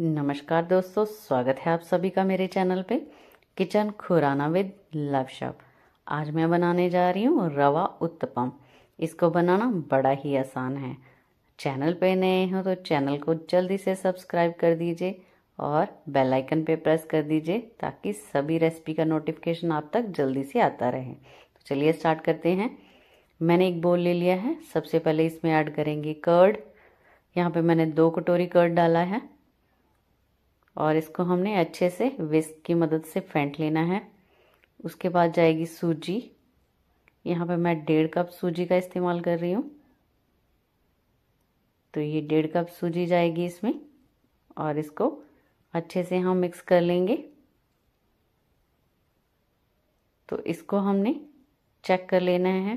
नमस्कार दोस्तों स्वागत है आप सभी का मेरे चैनल पे kitchen Khurana with love shop आज मैं बनाने जा रही हूँ रवा उत्तपम इसको बनाना बड़ा ही आसान है चैनल पे नए हो तो चैनल को जल्दी से सब्सक्राइब कर दीजिए और बेल आइकन पे प्रेस कर दीजिए ताकि सभी रेसिपी का नोटिफिकेशन आप तक जल्दी से आता रहे तो चलिए स्टार्ट करते हैं मैंने एक बोल ले लिया है सबसे पहले इसमें ऐड करेंगे कर्ड यहाँ पे मैंने दो कटोरी कर्ड डाला है और इसको हमने अच्छे से विस्क की मदद से फेंट लेना है उसके बाद जाएगी सूजी यहाँ पर मैं डेढ़ कप सूजी का इस्तेमाल कर रही हूँ तो ये डेढ़ कप सूजी जाएगी इसमें और इसको अच्छे से हम मिक्स कर लेंगे तो इसको हमने चेक कर लेना है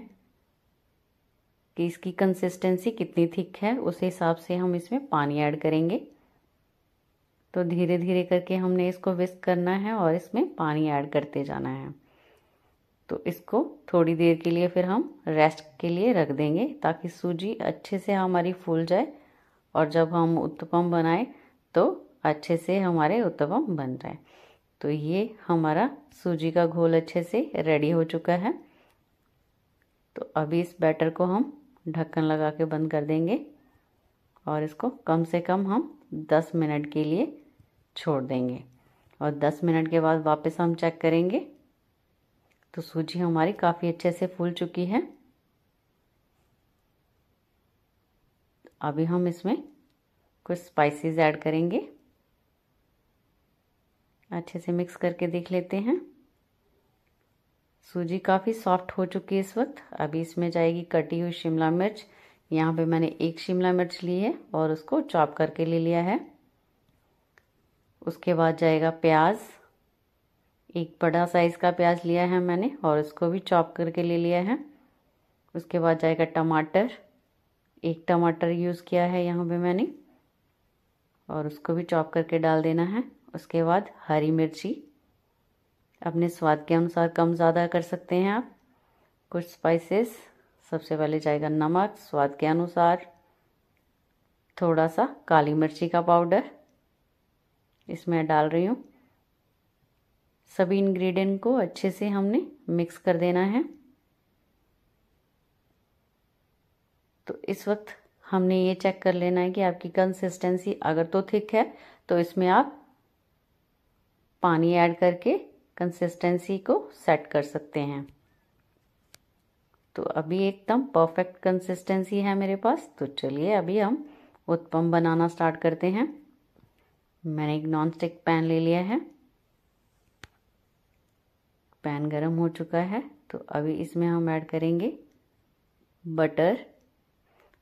कि इसकी कंसिस्टेंसी कितनी थिक है उस हिसाब से हम इसमें पानी ऐड करेंगे तो धीरे धीरे करके हमने इसको विस्क करना है और इसमें पानी ऐड करते जाना है तो इसको थोड़ी देर के लिए फिर हम रेस्ट के लिए रख देंगे ताकि सूजी अच्छे से हमारी फूल जाए और जब हम उत्तपम बनाएं तो अच्छे से हमारे उत्तपम बन जाए तो ये हमारा सूजी का घोल अच्छे से रेडी हो चुका है तो अभी इस बैटर को हम ढक्कन लगा के बंद कर देंगे और इसको कम से कम हम 10 मिनट के लिए छोड़ देंगे और 10 मिनट के बाद वापस हम चेक करेंगे तो सूजी हमारी काफ़ी अच्छे से फूल चुकी है अभी हम इसमें कुछ स्पाइसेस ऐड करेंगे अच्छे से मिक्स करके देख लेते हैं सूजी काफ़ी सॉफ्ट हो चुकी है इस वक्त अभी इसमें जाएगी कटी हुई शिमला मिर्च यहाँ पे मैंने एक शिमला मिर्च ली है और उसको चॉप करके ले लिया है उसके बाद जाएगा प्याज एक बड़ा साइज़ का प्याज लिया है मैंने और उसको भी चॉप करके ले लिया है उसके बाद जाएगा टमाटर एक टमाटर यूज़ किया है यहाँ पे मैंने और उसको भी चॉप करके डाल देना है उसके बाद हरी मिर्ची अपने स्वाद के अनुसार कम ज़्यादा कर सकते हैं आप कुछ स्पाइसेस सबसे पहले जाएगा नमक स्वाद के अनुसार थोड़ा सा काली मिर्ची का पाउडर इसमें डाल रही हूँ सभी इंग्रेडिएंट को अच्छे से हमने मिक्स कर देना है तो इस वक्त हमने ये चेक कर लेना है कि आपकी कंसिस्टेंसी अगर तो थिक है तो इसमें आप पानी ऐड करके कंसिस्टेंसी को सेट कर सकते हैं तो अभी एकदम परफेक्ट कंसिस्टेंसी है मेरे पास तो चलिए अभी हम उत्पम बनाना स्टार्ट करते हैं मैंने एक नॉन स्टिक पैन ले लिया है पैन गरम हो चुका है तो अभी इसमें हम ऐड करेंगे बटर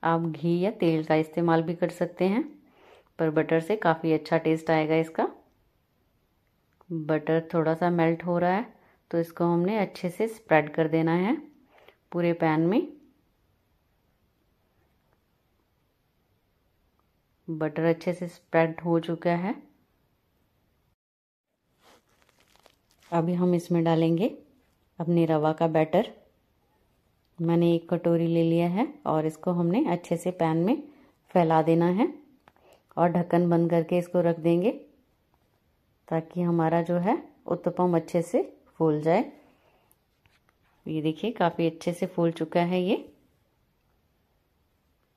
आप घी या तेल का इस्तेमाल भी कर सकते हैं पर बटर से काफ़ी अच्छा टेस्ट आएगा इसका बटर थोड़ा सा मेल्ट हो रहा है तो इसको हमने अच्छे से स्प्रेड कर देना है पूरे पैन में बटर अच्छे से स्प्रेड हो चुका है अभी हम इसमें डालेंगे अपने रवा का बैटर मैंने एक कटोरी ले लिया है और इसको हमने अच्छे से पैन में फैला देना है और ढक्कन बंद करके इसको रख देंगे ताकि हमारा जो है उत्तपम अच्छे से फूल जाए ये देखिए काफ़ी अच्छे से फूल चुका है ये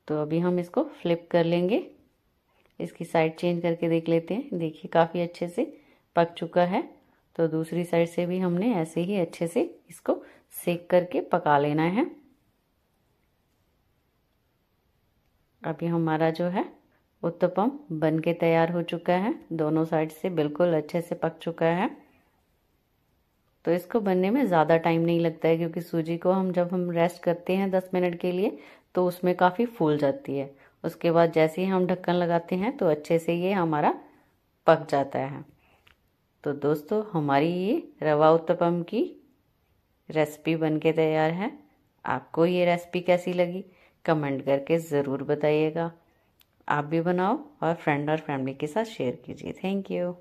तो अभी हम इसको फ्लिप कर लेंगे इसकी साइड चेंज करके देख लेते हैं देखिए काफ़ी अच्छे से पक चुका है तो दूसरी साइड से भी हमने ऐसे ही अच्छे से इसको सेक करके पका लेना है अभी हमारा जो है उत्तपम बन के तैयार हो चुका है दोनों साइड से बिल्कुल अच्छे से पक चुका है तो इसको बनने में ज़्यादा टाइम नहीं लगता है क्योंकि सूजी को हम जब हम रेस्ट करते हैं दस मिनट के लिए तो उसमें काफ़ी फूल जाती है उसके बाद जैसे ही हम ढक्कन लगाते हैं तो अच्छे से ये हमारा पक जाता है तो दोस्तों हमारी ये रवा उत्तपम की रेसिपी बनके तैयार है आपको ये रेसिपी कैसी लगी कमेंट करके ज़रूर बताइएगा आप भी बनाओ और फ्रेंड और फैमिली के साथ शेयर कीजिए थैंक यू